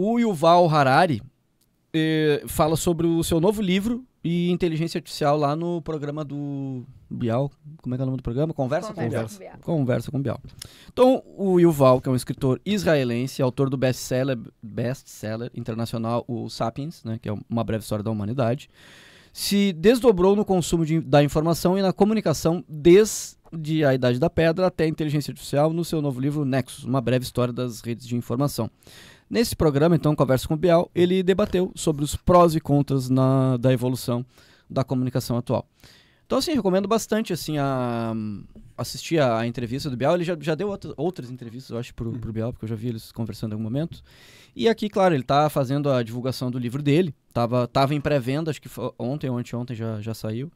O Yuval Harari eh, fala sobre o seu novo livro e inteligência artificial lá no programa do Bial. Como é que é o nome do programa? Conversa, Conversa. com Bial. Conversa com Bial. Então, o Yuval, que é um escritor israelense, autor do best-seller best internacional, o Sapiens, né, que é uma breve história da humanidade, se desdobrou no consumo de, da informação e na comunicação desde de A Idade da Pedra até a Inteligência Artificial, no seu novo livro Nexus, uma breve história das redes de informação. Nesse programa, então, Conversa com o Bial, ele debateu sobre os prós e contras na, da evolução da comunicação atual. Então, assim, recomendo bastante, assim, a, assistir a, a entrevista do Bial. Ele já, já deu outras entrevistas, eu acho, para o Bial, porque eu já vi eles conversando em algum momento. E aqui, claro, ele está fazendo a divulgação do livro dele. Tava, tava em pré-venda, acho que ontem ou anteontem já, já saiu.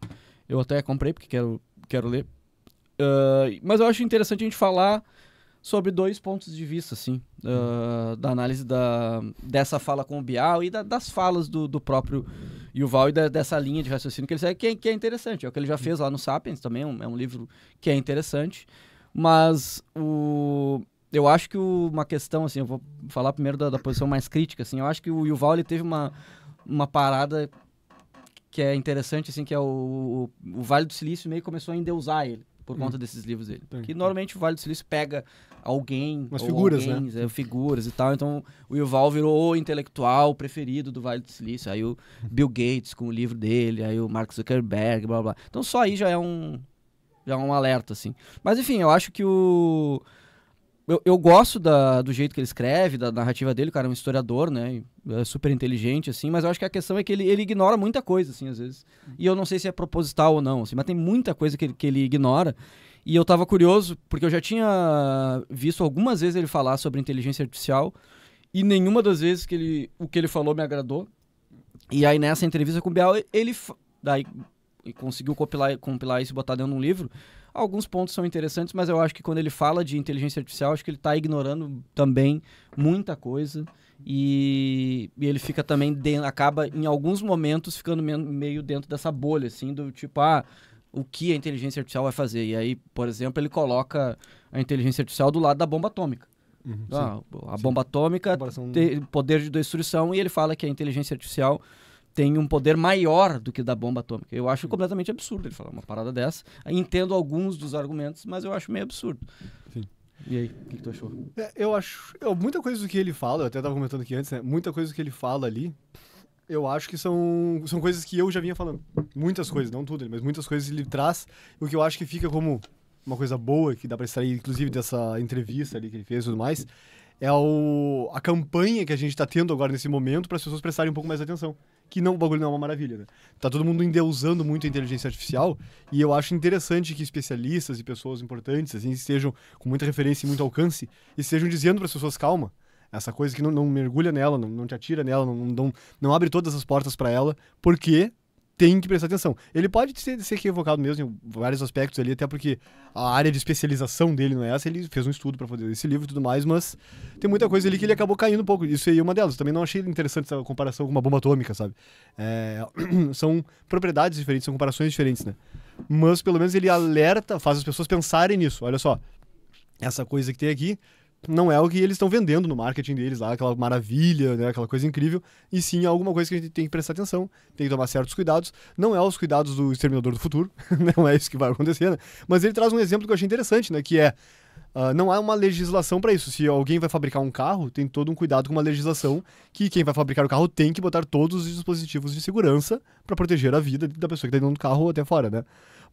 Eu até comprei, porque quero, quero ler Uh, mas eu acho interessante a gente falar sobre dois pontos de vista, assim, uh, da análise da, dessa fala com o Bial e da, das falas do, do próprio Yuval e da, dessa linha de raciocínio que ele segue, que é, que é, interessante. É o que ele já fez lá no Sapiens também, é um, é um livro que é interessante. Mas o, eu acho que o, uma questão, assim, eu vou falar primeiro da, da, posição mais crítica, assim, eu acho que o Yuval, ele teve uma, uma parada que é interessante, assim, que é o, o, o Vale do Silício meio que começou a endeusar ele por hum. conta desses livros dele. Tem, que normalmente o Vale do Silício pega alguém, Umas figuras, alguém, né? É, figuras e tal. Então o Yuval virou o intelectual preferido do Vale do Silício. Aí o hum. Bill Gates com o livro dele, aí o Mark Zuckerberg, blá blá. Então só aí já é um já é um alerta assim. Mas enfim, eu acho que o eu, eu gosto da, do jeito que ele escreve, da narrativa dele, o cara é um historiador, né? É super inteligente, assim, mas eu acho que a questão é que ele, ele ignora muita coisa, assim, às vezes. Uhum. E eu não sei se é proposital ou não, assim, mas tem muita coisa que ele, que ele ignora. E eu tava curioso, porque eu já tinha visto algumas vezes ele falar sobre inteligência artificial, e nenhuma das vezes que ele, o que ele falou me agradou. E aí, nessa entrevista com o Bial, ele daí, conseguiu compilar, compilar isso e botar dentro de um livro Alguns pontos são interessantes, mas eu acho que quando ele fala de inteligência artificial, acho que ele está ignorando também muita coisa. E, e ele fica também, de, acaba em alguns momentos ficando me, meio dentro dessa bolha, assim, do tipo, ah, o que a inteligência artificial vai fazer? E aí, por exemplo, ele coloca a inteligência artificial do lado da bomba atômica. Uhum, ah, a bomba sim. atômica, a poder de destruição, e ele fala que a inteligência artificial tem um poder maior do que da bomba atômica. Eu acho completamente absurdo ele falar uma parada dessa. Entendo alguns dos argumentos, mas eu acho meio absurdo. E aí, o que, que, tu achou? É, eu acho. Eu, muita coisa do que ele fala, eu até estava comentando aqui antes, né? Muita coisa do que ele fala ali, eu acho que são, são coisas que eu já vinha falando. Muitas coisas, não tudo, mas muitas coisas ele traz. O que eu acho que fica como uma coisa boa que dá para extrair, inclusive, dessa entrevista ali que ele fez e tudo mais, é o, a campanha que a gente está tendo agora nesse momento para as pessoas prestarem um pouco mais atenção. Que não, o bagulho não é uma maravilha, né? Tá todo mundo endeusando muito a inteligência artificial e eu acho interessante que especialistas e pessoas importantes, assim, estejam com muita referência e muito alcance, estejam dizendo para as pessoas, calma, essa coisa que não, não mergulha nela, não, não te atira nela, não, não, não abre todas as portas para ela, porque tem que prestar atenção. Ele pode ser, ser equivocado mesmo em vários aspectos ali, até porque a área de especialização dele não é essa, ele fez um estudo para fazer esse livro e tudo mais, mas tem muita coisa ali que ele acabou caindo um pouco. Isso aí é uma delas. Também não achei interessante essa comparação com uma bomba atômica, sabe? É, são propriedades diferentes, são comparações diferentes, né? Mas pelo menos ele alerta, faz as pessoas pensarem nisso. Olha só, essa coisa que tem aqui não é o que eles estão vendendo no marketing deles lá, aquela maravilha, né, aquela coisa incrível, e sim alguma coisa que a gente tem que prestar atenção, tem que tomar certos cuidados. Não é os cuidados do Exterminador do Futuro, não é isso que vai acontecer, né? Mas ele traz um exemplo que eu achei interessante, né, que é Uh, não há uma legislação para isso. Se alguém vai fabricar um carro, tem todo um cuidado com uma legislação que quem vai fabricar o carro tem que botar todos os dispositivos de segurança para proteger a vida da pessoa que está dentro do carro ou até fora, né?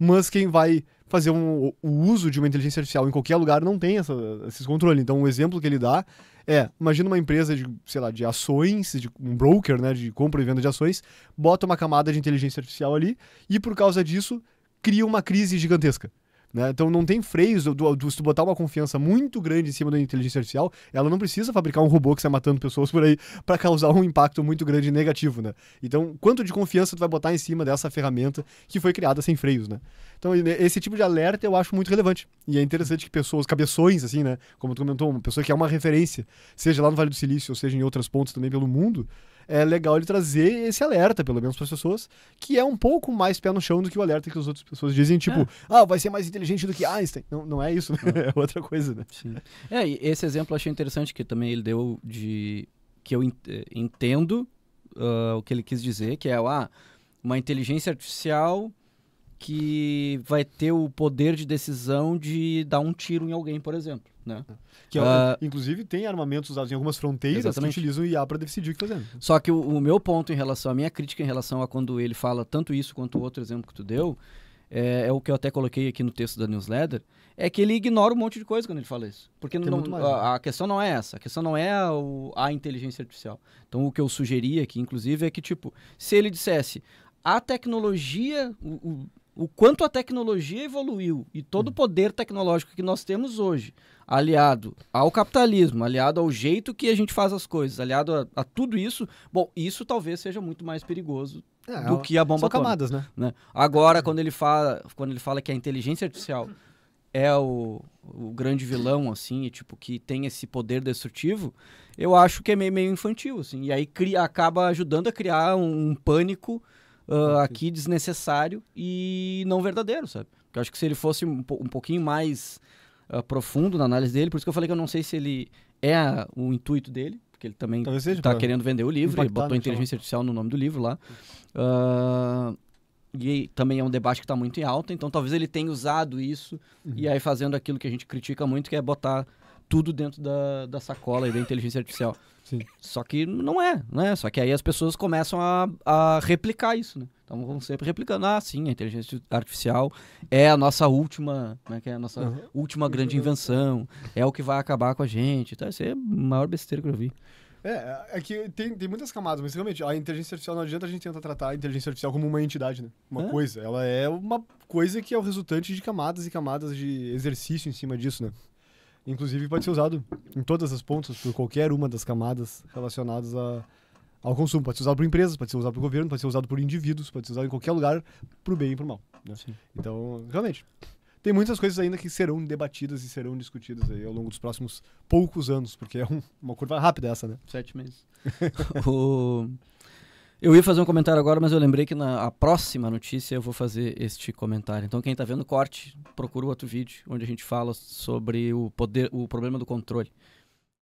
Mas quem vai fazer um, o uso de uma inteligência artificial em qualquer lugar não tem essa, esses controles. Então, o um exemplo que ele dá é: imagina uma empresa de, sei lá, de ações, de um broker, né, de compra e venda de ações, bota uma camada de inteligência artificial ali e por causa disso cria uma crise gigantesca né? Então não tem freios. Do, do, se tu botar uma confiança muito grande em cima da inteligência artificial, ela não precisa fabricar um robô que sai matando pessoas por aí para causar um impacto muito grande negativo, né? Então, quanto de confiança tu vai botar em cima dessa ferramenta que foi criada sem freios, né? Então, né, esse tipo de alerta eu acho muito relevante. E é interessante que pessoas, cabeções, assim, né? Como tu comentou, uma pessoa que é uma referência, seja lá no Vale do Silício, ou seja em outras pontos também pelo mundo, é legal ele trazer esse alerta, pelo menos para as pessoas, que é um pouco mais pé no chão do que o alerta que as outras pessoas dizem, tipo, é. ah, vai ser mais inteligente do que Einstein. Não, não é isso, né? é outra coisa, né? Sim. É, e esse exemplo eu achei interessante que também ele deu de que eu eh, entendo uh, o que ele quis dizer, que é, ah, uma inteligência artificial que vai ter o poder de decisão de dar um tiro em alguém, por exemplo. Né? Que, uh, inclusive, tem armamentos usados em algumas fronteiras exatamente. que utilizam o IA para decidir o que fazer. Só que o, o, meu ponto em relação, a minha crítica em relação a quando ele fala tanto isso quanto o outro exemplo que tu deu, é, é, o que eu até coloquei aqui no texto da newsletter, é que ele ignora um monte de coisa quando ele fala isso. Porque não, a, né? a, questão não é essa, a questão não é a, a inteligência artificial. Então, o que eu sugeri aqui, inclusive, é que, tipo, se ele dissesse a tecnologia, o, o quanto a tecnologia evoluiu e todo o hum. poder tecnológico que nós temos hoje, aliado ao capitalismo, aliado ao jeito que a gente faz as coisas, aliado a, a tudo isso, bom, isso talvez seja muito mais perigoso é, do que a bomba são camadas, né? né? Agora, quando ele fala, quando ele fala que a inteligência artificial é o, o grande vilão, assim, tipo, que tem esse poder destrutivo, eu acho que é meio, meio infantil, assim. E aí cria, acaba ajudando a criar um, um pânico uh, aqui desnecessário e não verdadeiro, sabe? Porque eu acho que se ele fosse um, um pouquinho mais uh, profundo na análise dele, por isso que eu falei que eu não sei se ele é a, o intuito dele, porque ele também está querendo vender o livro, ele botou inteligência artificial no nome do livro lá. Uh, e também é um debate que está muito em alta, então talvez ele tenha usado isso uhum. e aí fazendo aquilo que a gente critica muito, que é botar tudo dentro da, da sacola e da inteligência artificial. Sim. Só que não é, né? Só que aí as pessoas começam a, a replicar isso, né? Então vão sempre replicando, ah, sim, a inteligência artificial é a nossa última, né, que é a nossa uhum. última grande invenção, é o que vai acabar com a gente. Então, isso é a maior besteira que eu vi. É, é, é que tem, tem muitas camadas, mas realmente a inteligência artificial não adianta a gente tentar tratar a inteligência artificial como uma entidade, né? Uma é? coisa. Ela é uma coisa que é o resultante de camadas e camadas de exercício em cima disso, né? Inclusive pode ser usado em todas as pontas, por qualquer uma das camadas relacionadas a, ao consumo. Pode ser usado por empresas, pode ser usado por governo, pode ser usado por indivíduos, pode ser usado em qualquer lugar, pro bem e pro mal. Né? Então, realmente, tem muitas coisas ainda que serão debatidas e serão discutidas aí ao longo dos próximos poucos anos, porque é um, uma curva rápida essa, né? Sete meses. o... Eu ia fazer um comentário agora, mas eu lembrei que na próxima notícia eu vou fazer este comentário. Então, quem está vendo corte, procura o outro vídeo onde a gente fala sobre o poder, o problema do controle.